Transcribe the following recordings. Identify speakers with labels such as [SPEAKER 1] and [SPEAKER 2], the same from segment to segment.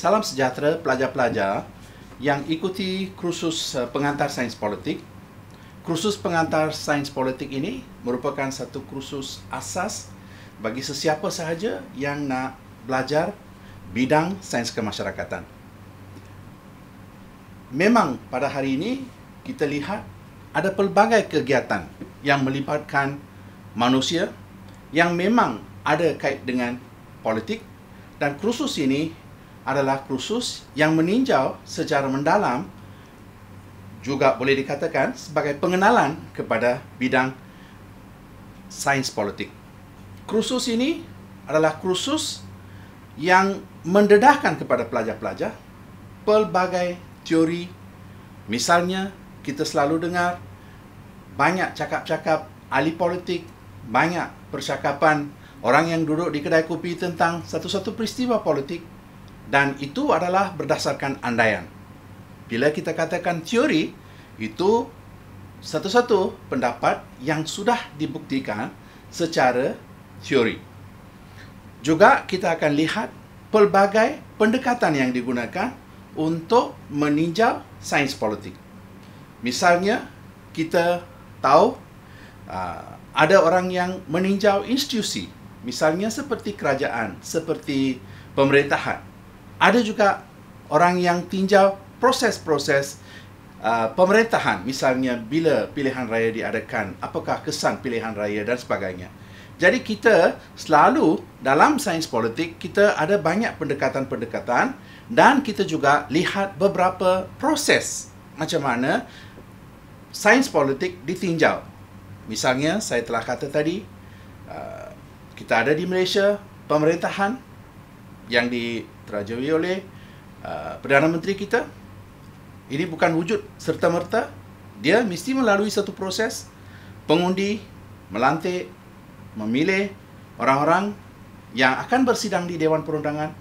[SPEAKER 1] Salam sejahtera pelajar-pelajar yang ikuti kursus eh, pengantar sains politik. Kursus pengantar sains politik ini merupakan satu kursus asas bagi sesiapa sahaja yang nak belajar bidang sains kemasyarakatan. Memang pada hari ini kita lihat ada pelbagai kegiatan yang melibatkan manusia yang memang ada kait dengan politik dan kursus ini adalah kursus yang meninjau secara mendalam juga boleh dikatakan sebagai pengenalan kepada bidang sains politik. Kursus ini adalah kursus yang mendedahkan kepada pelajar-pelajar pelbagai teori. Misalnya, kita selalu dengar banyak cakap-cakap ahli politik, banyak percakapan orang yang duduk di kedai kopi tentang satu-satu peristiwa politik dan itu adalah berdasarkan andaian. Bila kita katakan teori, itu satu-satu pendapat yang sudah dibuktikan secara teori. Juga kita akan lihat pelbagai pendekatan yang digunakan untuk meninjau sains politik. Misalnya, kita tahu ah, ada orang yang meninjau institusi, misalnya seperti kerajaan, seperti pemerintahan ada juga orang yang tinjau proses-proses uh, pemerintahan misalnya bila pilihan raya diadakan apakah kesan pilihan raya dan sebagainya jadi kita selalu dalam sains politik kita ada banyak pendekatan-pendekatan dan kita juga lihat beberapa proses macam mana sains politik ditinjau misalnya saya telah kata tadi uh, kita ada di Malaysia pemerintahan yang di diterajui oleh uh, Perdana Menteri kita. Ini bukan wujud serta-merta. Dia mesti melalui satu proses pengundi, melantik, memilih orang-orang yang akan bersidang di Dewan Perundangan.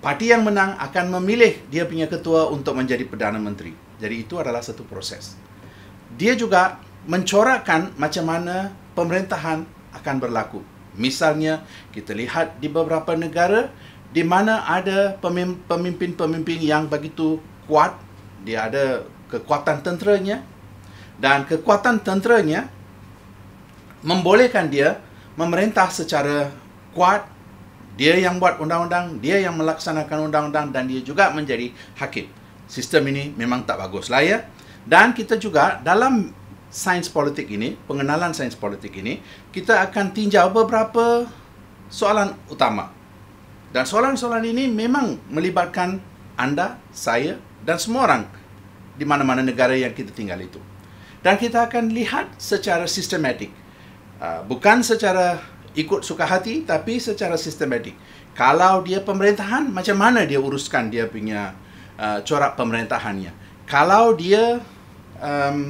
[SPEAKER 1] Parti yang menang akan memilih dia punya ketua untuk menjadi Perdana Menteri. Jadi itu adalah satu proses. Dia juga mencorakkan macam mana pemerintahan akan berlaku. Misalnya, kita lihat di beberapa negara di mana ada pemimpin-pemimpin yang begitu kuat, dia ada kekuatan tenteranya dan kekuatan tenteranya membolehkan dia memerintah secara kuat. Dia yang buat undang-undang, dia yang melaksanakan undang-undang dan dia juga menjadi hakim. Sistem ini memang tak bagus lah ya. Dan kita juga dalam sains politik ini, pengenalan sains politik ini, kita akan tinjau beberapa soalan utama. Dan soalan-soalan ini memang melibatkan anda, saya dan semua orang di mana-mana negara yang kita tinggal itu. Dan kita akan lihat secara sistematik. Ah, bukan secara ikut suka hati tapi secara sistematik. Kalau dia pemerintahan, macam mana dia uruskan dia punya ah, corak pemerintahannya. Kalau dia um,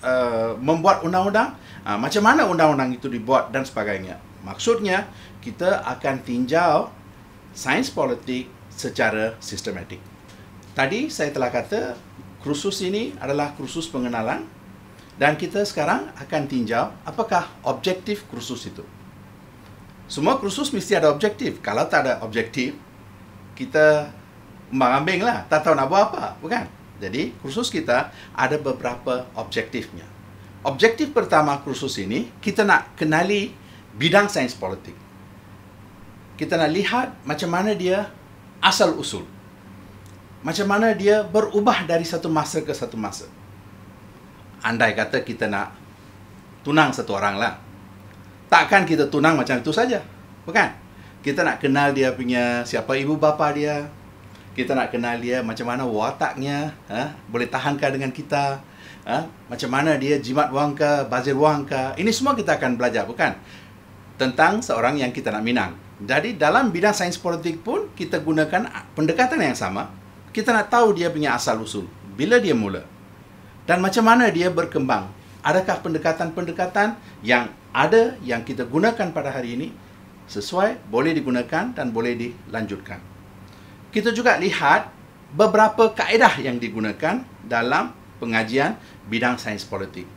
[SPEAKER 1] uh, membuat undang-undang, ah, macam mana undang-undang itu dibuat dan sebagainya. Maksudnya, kita akan tinjau sains politik secara sistematik. Tadi saya telah kata kursus ini adalah kursus pengenalan dan kita sekarang akan tinjau apakah objektif kursus itu. Semua kursus mesti ada objektif. Kalau tak ada objektif, kita mengambing lah. Tak tahu nak buat apa, bukan? Jadi, kursus kita ada beberapa objektifnya. Objektif pertama kursus ini, kita nak kenali bidang sains politik kita nak lihat macam mana dia asal usul. Macam mana dia berubah dari satu masa ke satu masa. Andai kata kita nak tunang satu orang lah. Takkan kita tunang macam itu saja. Bukan? Kita nak kenal dia punya siapa ibu bapa dia. Kita nak kenal dia macam mana wataknya. Ha? Boleh tahankah dengan kita? Ha? Macam mana dia jimat wang ke, bazir wang ke? Ini semua kita akan belajar, bukan? Tentang seorang yang kita nak minang. Jadi dalam bidang sains politik pun kita gunakan pendekatan yang sama. Kita nak tahu dia punya asal-usul. Bila dia mula? Dan macam mana dia berkembang? Adakah pendekatan-pendekatan yang ada yang kita gunakan pada hari ini sesuai boleh digunakan dan boleh dilanjutkan? Kita juga lihat beberapa kaedah yang digunakan dalam pengajian bidang sains politik.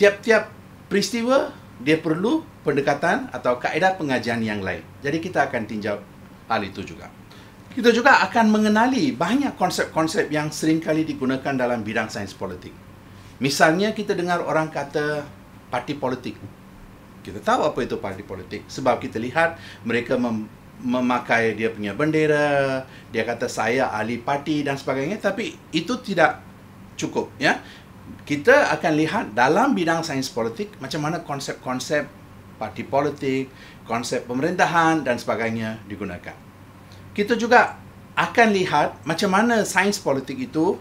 [SPEAKER 1] Tiap-tiap peristiwa dia perlu pendekatan atau kaedah pengajian yang lain. Jadi kita akan tinjau hal itu juga. Kita juga akan mengenali banyak konsep-konsep yang sering kali digunakan dalam bidang sains politik. Misalnya kita dengar orang kata parti politik. Kita tahu apa itu parti politik sebab kita lihat mereka mem- memakai dia punya bendera, dia kata saya ahli parti dan sebagainya tapi itu tidak cukup ya kita akan lihat dalam bidang sains politik macam mana konsep-konsep parti politik, konsep pemerintahan dan sebagainya digunakan. Kita juga akan lihat macam mana sains politik itu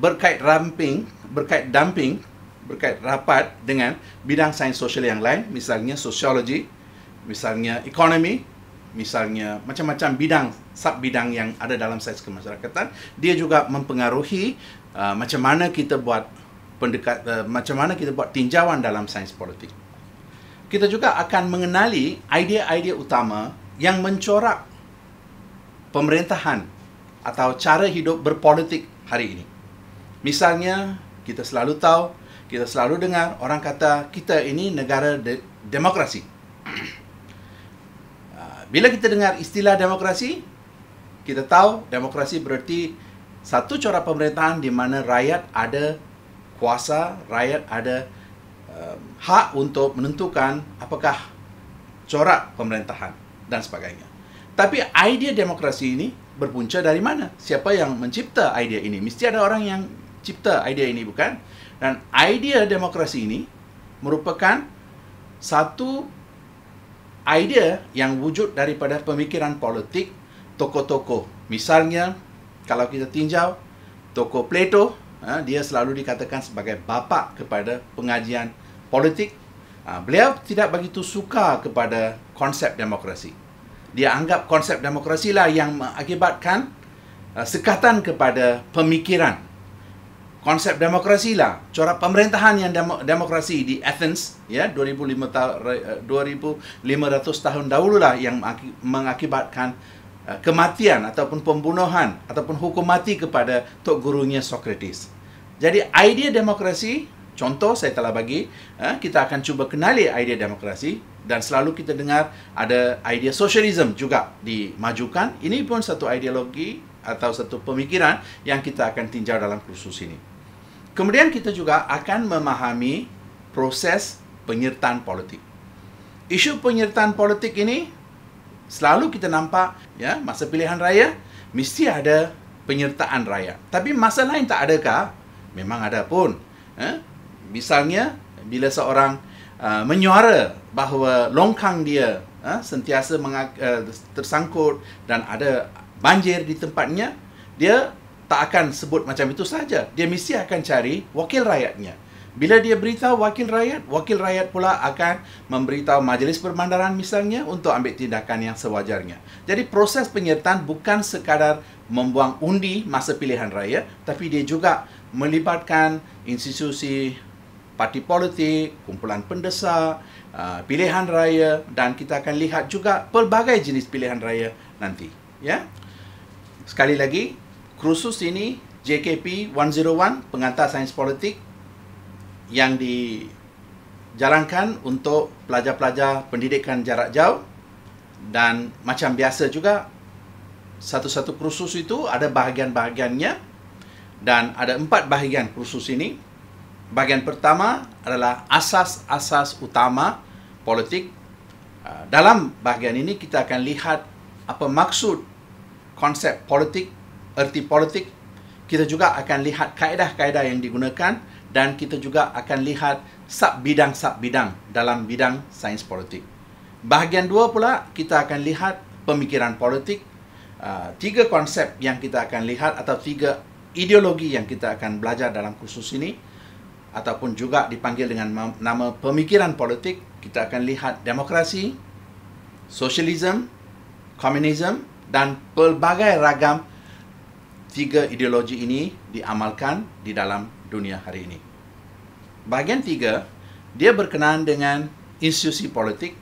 [SPEAKER 1] berkait ramping, berkait dumping, berkait rapat dengan bidang sains sosial yang lain, misalnya sosiologi, misalnya ekonomi, misalnya macam-macam bidang sub bidang yang ada dalam sains kemasyarakatan, dia juga mempengaruhi Ah, macam mana kita buat pendekat uh, macam mana kita buat tinjauan dalam sains politik. Kita juga akan mengenali idea-idea utama yang mencorak pemerintahan atau cara hidup berpolitik hari ini. Misalnya, kita selalu tahu, kita selalu dengar orang kata kita ini negara de- demokrasi. Ah, bila kita dengar istilah demokrasi, kita tahu demokrasi bererti satu corak pemerintahan di mana rakyat ada kuasa, rakyat ada um, hak untuk menentukan apakah corak pemerintahan dan sebagainya. Tapi idea demokrasi ini berpunca dari mana? Siapa yang mencipta idea ini? Mesti ada orang yang cipta idea ini, bukan? Dan idea demokrasi ini merupakan satu idea yang wujud daripada pemikiran politik tokoh-tokoh. Misalnya kalau kita tinjau tokoh Plato ha, dia selalu dikatakan sebagai bapa kepada pengajian politik ha, beliau tidak begitu suka kepada konsep demokrasi dia anggap konsep demokrasi lah yang mengakibatkan uh, sekatan kepada pemikiran konsep demokrasi lah corak pemerintahan yang demo- demokrasi di Athens ya 2500 2500 eh, tahun dahulu lah yang mengakibatkan Ah, kematian ataupun pembunuhan ataupun hukum mati kepada tok gurunya Socrates. Jadi idea demokrasi, contoh saya telah bagi, ah, kita akan cuba kenali idea demokrasi dan selalu kita dengar ada idea sosialisme juga dimajukan. Ini pun satu ideologi atau satu pemikiran yang kita akan tinjau dalam kursus ini. Kemudian kita juga akan memahami proses penyertaan politik. Isu penyertaan politik ini selalu kita nampak ya masa pilihan raya mesti ada penyertaan rakyat. Tapi masa lain tak adakah? Memang ada pun. Eh? Misalnya bila seorang uh, menyuara bahawa longkang dia ya, uh, sentiasa uh, tersangkut dan ada banjir di tempatnya, dia tak akan sebut macam itu saja. Dia mesti akan cari wakil rakyatnya. Bila dia beritahu wakil rakyat, wakil rakyat pula akan memberitahu majlis perbandaran misalnya untuk ambil tindakan yang sewajarnya. Jadi proses penyertaan bukan sekadar membuang undi masa pilihan raya, tapi dia juga melibatkan institusi parti politik, kumpulan pendesak, uh, pilihan raya dan kita akan lihat juga pelbagai jenis pilihan raya nanti. Ya? Sekali lagi, kursus ini JKP 101, pengantar sains politik, yang dijalankan untuk pelajar-pelajar pendidikan jarak jauh dan macam biasa juga satu-satu kursus itu ada bahagian-bahagiannya dan ada empat bahagian kursus ini. Bahagian pertama adalah asas-asas utama politik. Ah, dalam bahagian ini kita akan lihat apa maksud konsep politik, erti politik. Kita juga akan lihat kaedah-kaedah yang digunakan dan kita juga akan lihat sub bidang sub bidang dalam bidang sains politik. Bahagian dua pula kita akan lihat pemikiran politik, ah, tiga konsep yang kita akan lihat atau tiga ideologi yang kita akan belajar dalam kursus ini ataupun juga dipanggil dengan nama pemikiran politik kita akan lihat demokrasi, sosialism, komunisme dan pelbagai ragam tiga ideologi ini diamalkan di dalam dunia hari ini. Bahagian tiga, dia berkenaan dengan institusi politik.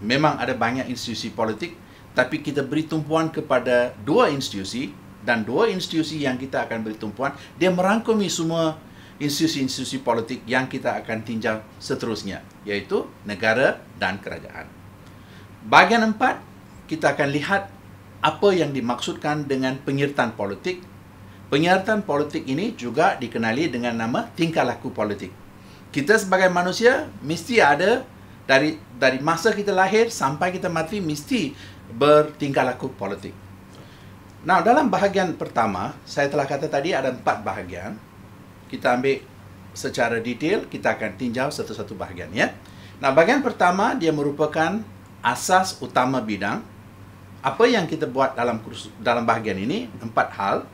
[SPEAKER 1] Memang ada banyak institusi politik, tapi kita beri tumpuan kepada dua institusi dan dua institusi yang kita akan beri tumpuan, dia merangkumi semua institusi-institusi politik yang kita akan tinjau seterusnya, iaitu negara dan kerajaan. Bahagian empat, kita akan lihat apa yang dimaksudkan dengan penyertaan politik Penyiaran politik ini juga dikenali dengan nama tingkah laku politik. Kita sebagai manusia mesti ada dari dari masa kita lahir sampai kita mati mesti bertingkah laku politik. Nah, dalam bahagian pertama, saya telah kata tadi ada empat bahagian. Kita ambil secara detail, kita akan tinjau satu-satu bahagian ya. Nah, bahagian pertama dia merupakan asas utama bidang. Apa yang kita buat dalam dalam bahagian ini? Empat hal.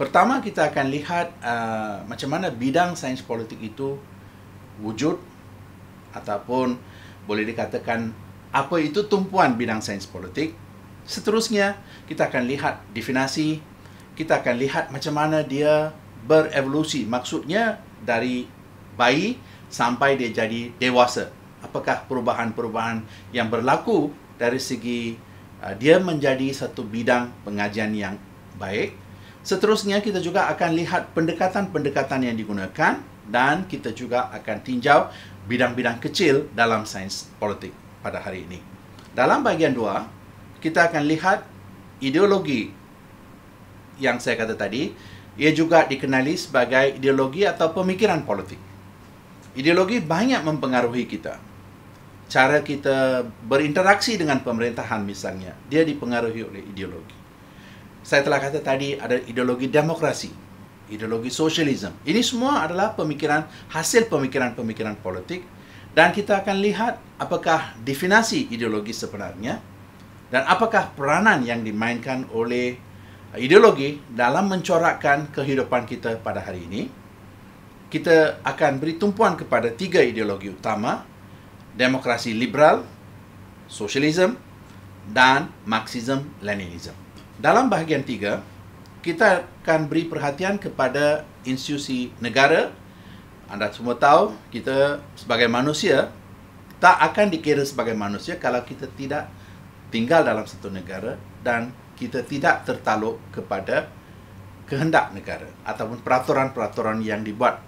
[SPEAKER 1] Pertama kita akan lihat uh, macam mana bidang sains politik itu wujud ataupun boleh dikatakan apa itu tumpuan bidang sains politik. Seterusnya kita akan lihat definasi, kita akan lihat macam mana dia berevolusi. Maksudnya dari bayi sampai dia jadi dewasa. Apakah perubahan-perubahan yang berlaku dari segi uh, dia menjadi satu bidang pengajian yang baik? Seterusnya kita juga akan lihat pendekatan-pendekatan yang digunakan dan kita juga akan tinjau bidang-bidang kecil dalam sains politik pada hari ini. Dalam bahagian dua kita akan lihat ideologi yang saya kata tadi, ia juga dikenali sebagai ideologi atau pemikiran politik. Ideologi banyak mempengaruhi kita. Cara kita berinteraksi dengan pemerintahan misalnya, dia dipengaruhi oleh ideologi saya telah kata tadi ada ideologi demokrasi, ideologi sosialisme. Ini semua adalah pemikiran hasil pemikiran-pemikiran politik dan kita akan lihat apakah definisi ideologi sebenarnya dan apakah peranan yang dimainkan oleh ideologi dalam mencorakkan kehidupan kita pada hari ini. Kita akan beri tumpuan kepada tiga ideologi utama, demokrasi liberal, sosialisme dan Marxism-Leninism. Dalam bahagian tiga, kita akan beri perhatian kepada institusi negara. Anda semua tahu, kita sebagai manusia tak akan dikira sebagai manusia kalau kita tidak tinggal dalam satu negara dan kita tidak tertaluk kepada kehendak negara ataupun peraturan-peraturan yang dibuat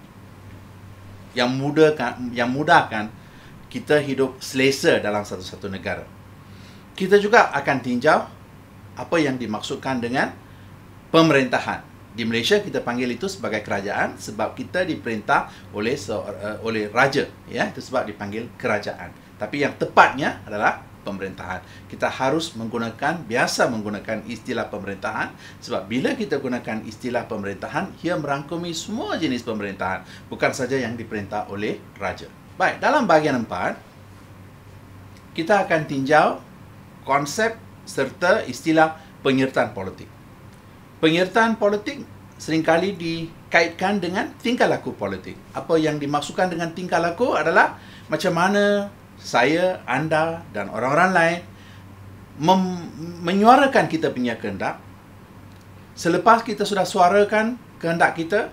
[SPEAKER 1] yang mudahkan, yang mudahkan kita hidup selesa dalam satu-satu negara. Kita juga akan tinjau apa yang dimaksudkan dengan pemerintahan. Di Malaysia kita panggil itu sebagai kerajaan sebab kita diperintah oleh eh, oleh raja ya itu sebab dipanggil kerajaan. Tapi yang tepatnya adalah pemerintahan. Kita harus menggunakan biasa menggunakan istilah pemerintahan sebab bila kita gunakan istilah pemerintahan ia merangkumi semua jenis pemerintahan bukan saja yang diperintah oleh raja. Baik, dalam bahagian empat kita akan tinjau konsep serta istilah penyertaan politik. Penyertaan politik seringkali dikaitkan dengan tingkah laku politik. Apa yang dimaksudkan dengan tingkah laku adalah macam mana saya, anda dan orang-orang lain menyuarakan kita punya kehendak. Selepas kita sudah suarakan kehendak kita,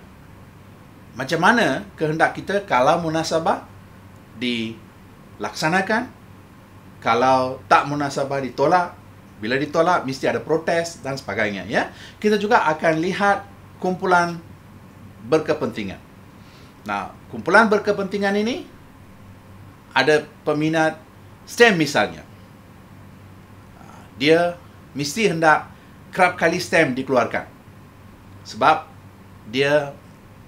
[SPEAKER 1] macam mana kehendak kita kalau munasabah dilaksanakan, kalau tak munasabah ditolak, bila ditolak mesti ada protes dan sebagainya ya kita juga akan lihat kumpulan berkepentingan nah kumpulan berkepentingan ini ada peminat stem misalnya dia mesti hendak kerap kali stem dikeluarkan sebab dia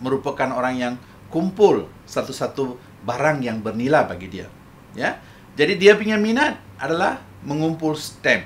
[SPEAKER 1] merupakan orang yang kumpul satu-satu barang yang bernilai bagi dia ya jadi dia punya minat adalah mengumpul stamp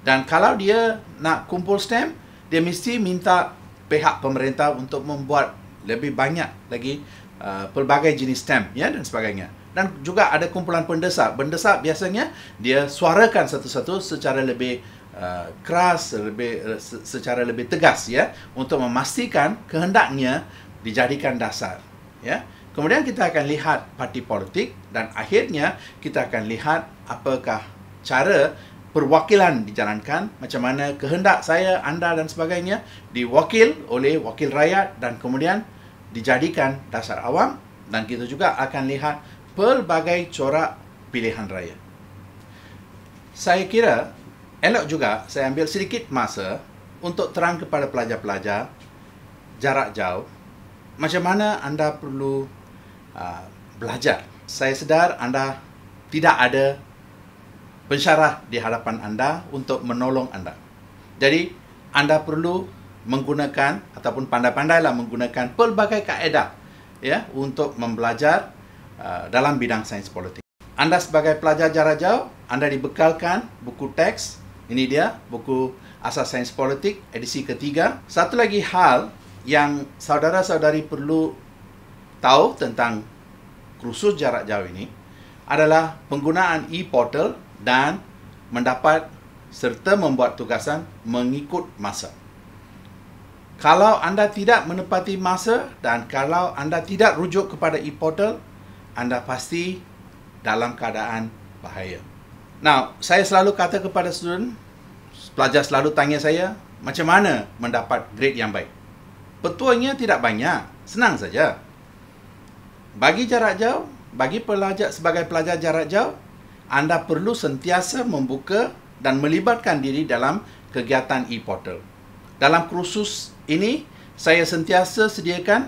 [SPEAKER 1] dan kalau dia nak kumpul stamp, dia mesti minta pihak pemerintah untuk membuat lebih banyak lagi uh, pelbagai jenis stamp ya dan sebagainya. Dan juga ada kumpulan pendesak. Pendesak biasanya dia suarakan satu-satu secara lebih uh, keras, lebih uh, secara lebih tegas ya untuk memastikan kehendaknya dijadikan dasar ya. Kemudian kita akan lihat parti politik dan akhirnya kita akan lihat apakah cara perwakilan dijalankan macam mana kehendak saya anda dan sebagainya diwakil oleh wakil rakyat dan kemudian dijadikan dasar awam dan kita juga akan lihat pelbagai corak pilihan raya saya kira elok juga saya ambil sedikit masa untuk terang kepada pelajar-pelajar jarak jauh macam mana anda perlu uh, belajar saya sedar anda tidak ada pensyarah di hadapan anda untuk menolong anda. Jadi, anda perlu menggunakan ataupun pandai-pandailah menggunakan pelbagai kaedah ya untuk mempelajar uh, dalam bidang sains politik. Anda sebagai pelajar jarak jauh, anda dibekalkan buku teks. Ini dia, buku Asas Sains Politik, edisi ketiga. Satu lagi hal yang saudara-saudari perlu tahu tentang kursus jarak jauh ini adalah penggunaan e-portal dan mendapat serta membuat tugasan mengikut masa. Kalau anda tidak menepati masa dan kalau anda tidak rujuk kepada e-portal, anda pasti dalam keadaan bahaya. Now, saya selalu kata kepada student, pelajar selalu tanya saya, macam mana mendapat grade yang baik? Petuanya tidak banyak, senang saja. Bagi jarak jauh, bagi pelajar sebagai pelajar jarak jauh, anda perlu sentiasa membuka dan melibatkan diri dalam kegiatan e-portal. Dalam kursus ini, saya sentiasa sediakan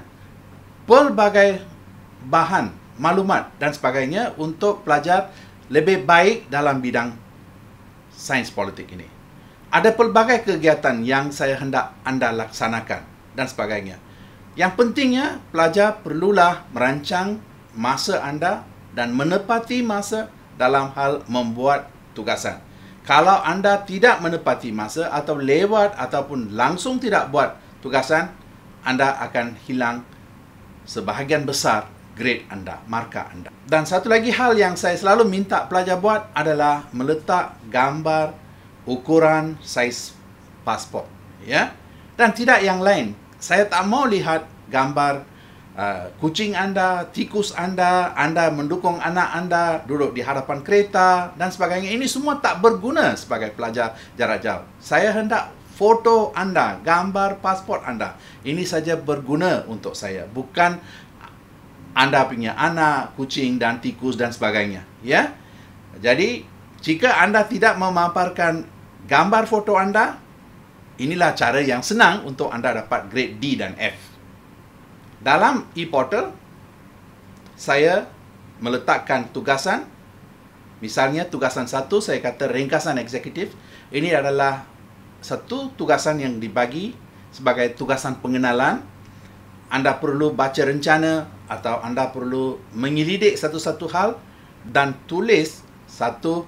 [SPEAKER 1] pelbagai bahan, maklumat dan sebagainya untuk pelajar lebih baik dalam bidang sains politik ini. Ada pelbagai kegiatan yang saya hendak anda laksanakan dan sebagainya. Yang pentingnya, pelajar perlulah merancang masa anda dan menepati masa anda dalam hal membuat tugasan. Kalau anda tidak menepati masa atau lewat ataupun langsung tidak buat tugasan, anda akan hilang sebahagian besar grade anda, markah anda. Dan satu lagi hal yang saya selalu minta pelajar buat adalah meletak gambar ukuran saiz pasport. Ya? Dan tidak yang lain. Saya tak mau lihat gambar uh, kucing anda, tikus anda, anda mendukung anak anda duduk di hadapan kereta dan sebagainya. Ini semua tak berguna sebagai pelajar jarak jauh. Saya hendak foto anda, gambar pasport anda. Ini saja berguna untuk saya, bukan anda punya anak, kucing dan tikus dan sebagainya, ya. Jadi, jika anda tidak memaparkan gambar foto anda, inilah cara yang senang untuk anda dapat grade D dan F. Dalam e-portal, saya meletakkan tugasan. Misalnya tugasan satu, saya kata ringkasan eksekutif. Ini adalah satu tugasan yang dibagi sebagai tugasan pengenalan. Anda perlu baca rencana atau anda perlu menyelidik satu-satu hal dan tulis satu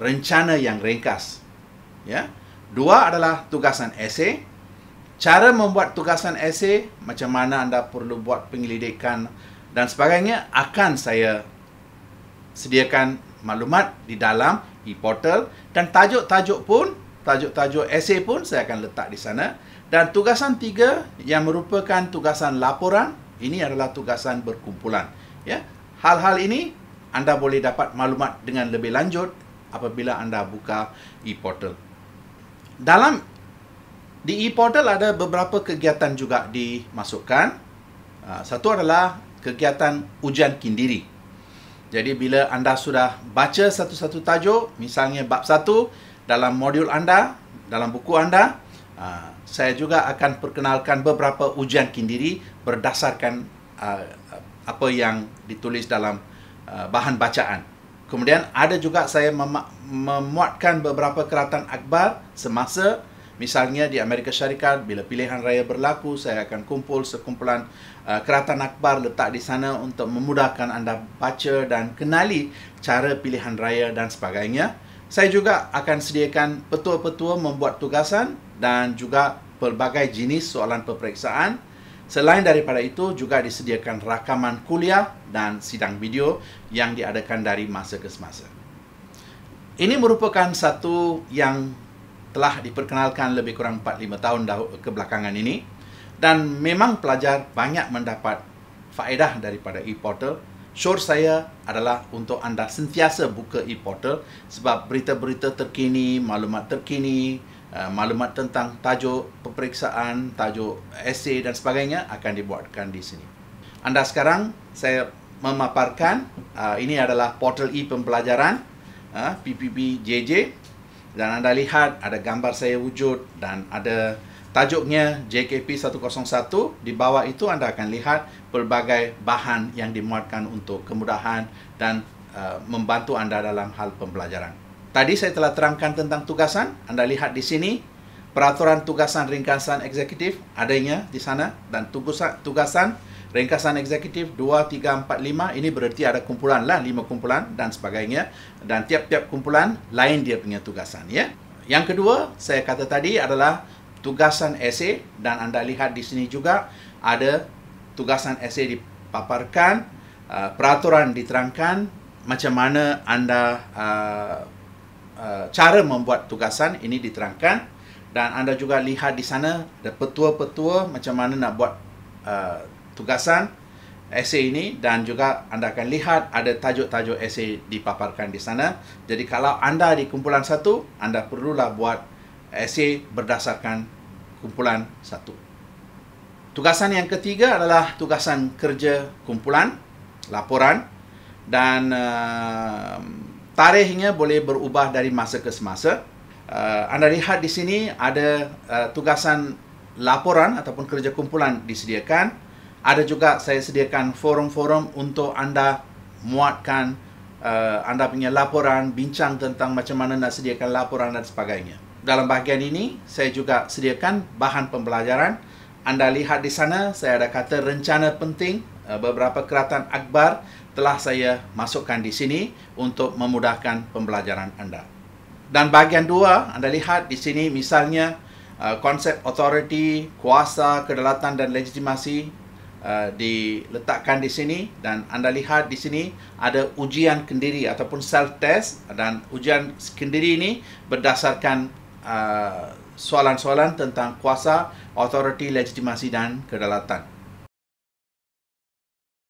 [SPEAKER 1] rencana yang ringkas. Ya. Dua adalah tugasan esei cara membuat tugasan esei, macam mana anda perlu buat penyelidikan dan sebagainya akan saya sediakan maklumat di dalam e-portal dan tajuk-tajuk pun tajuk-tajuk esei pun saya akan letak di sana dan tugasan tiga yang merupakan tugasan laporan ini adalah tugasan berkumpulan ya hal-hal ini anda boleh dapat maklumat dengan lebih lanjut apabila anda buka e-portal dalam di e-portal ada beberapa kegiatan juga dimasukkan. Ah, satu adalah kegiatan ujian kindiri. Jadi bila anda sudah baca satu-satu tajuk, misalnya bab satu dalam modul anda, dalam buku anda, ah, saya juga akan perkenalkan beberapa ujian kindiri berdasarkan ah, apa yang ditulis dalam bahan bacaan. Kemudian ada juga saya memuatkan beberapa keratan akbar semasa Misalnya di Amerika Syarikat, bila pilihan raya berlaku, saya akan kumpul sekumpulan uh, keratan akbar letak di sana untuk memudahkan anda baca dan kenali cara pilihan raya dan sebagainya. Saya juga akan sediakan petua-petua membuat tugasan dan juga pelbagai jenis soalan peperiksaan. Selain daripada itu, juga disediakan rakaman kuliah dan sidang video yang diadakan dari masa ke semasa. Ini merupakan satu yang telah diperkenalkan lebih kurang 4-5 tahun kebelakangan ini dan memang pelajar banyak mendapat faedah daripada e-portal. Syur saya adalah untuk anda sentiasa buka e-portal sebab berita-berita terkini, maklumat terkini, eh, maklumat tentang tajuk peperiksaan, tajuk esei dan sebagainya akan dibuatkan di sini. Anda sekarang saya memaparkan eh, ini adalah portal e-pembelajaran eh, PPBJJ dan anda lihat ada gambar saya wujud dan ada tajuknya JKP 101 di bawah itu anda akan lihat pelbagai bahan yang dimuatkan untuk kemudahan dan uh, membantu anda dalam hal pembelajaran. Tadi saya telah terangkan tentang tugasan, anda lihat di sini peraturan tugasan ringkasan eksekutif adanya di sana dan tugasan tugasan ringkasan eksekutif 2, 3, 4, ini bererti ada kumpulan lah, 5 kumpulan dan sebagainya. Dan tiap-tiap kumpulan lain dia punya tugasan. Ya. Yang kedua, saya kata tadi adalah tugasan esei dan anda lihat di sini juga ada tugasan esei dipaparkan, uh, peraturan diterangkan, macam mana anda uh, uh, cara membuat tugasan ini diterangkan dan anda juga lihat di sana ada petua-petua macam mana nak buat uh, tugasan esei ini dan juga anda akan lihat ada tajuk-tajuk esei dipaparkan di sana. Jadi kalau anda di kumpulan satu, anda perlulah buat esei berdasarkan kumpulan satu. Tugasan yang ketiga adalah tugasan kerja kumpulan, laporan dan uh, ehm, tarikhnya boleh berubah dari masa ke semasa. Uh, anda lihat di sini ada uh, tugasan laporan ataupun kerja kumpulan disediakan ada juga saya sediakan forum-forum untuk anda muatkan uh, anda punya laporan, bincang tentang macam mana nak sediakan laporan dan sebagainya. Dalam bahagian ini, saya juga sediakan bahan pembelajaran. Anda lihat di sana, saya ada kata rencana penting. Eh, beberapa keratan akbar telah saya masukkan di sini untuk memudahkan pembelajaran anda. Dan bahagian dua, anda lihat di sini misalnya eh, konsep authority, kuasa, kedaulatan dan legitimasi uh, diletakkan di sini dan anda lihat di sini ada ujian kendiri ataupun self test dan ujian kendiri ini berdasarkan uh, soalan-soalan tentang kuasa, authority, legitimasi dan kedaulatan.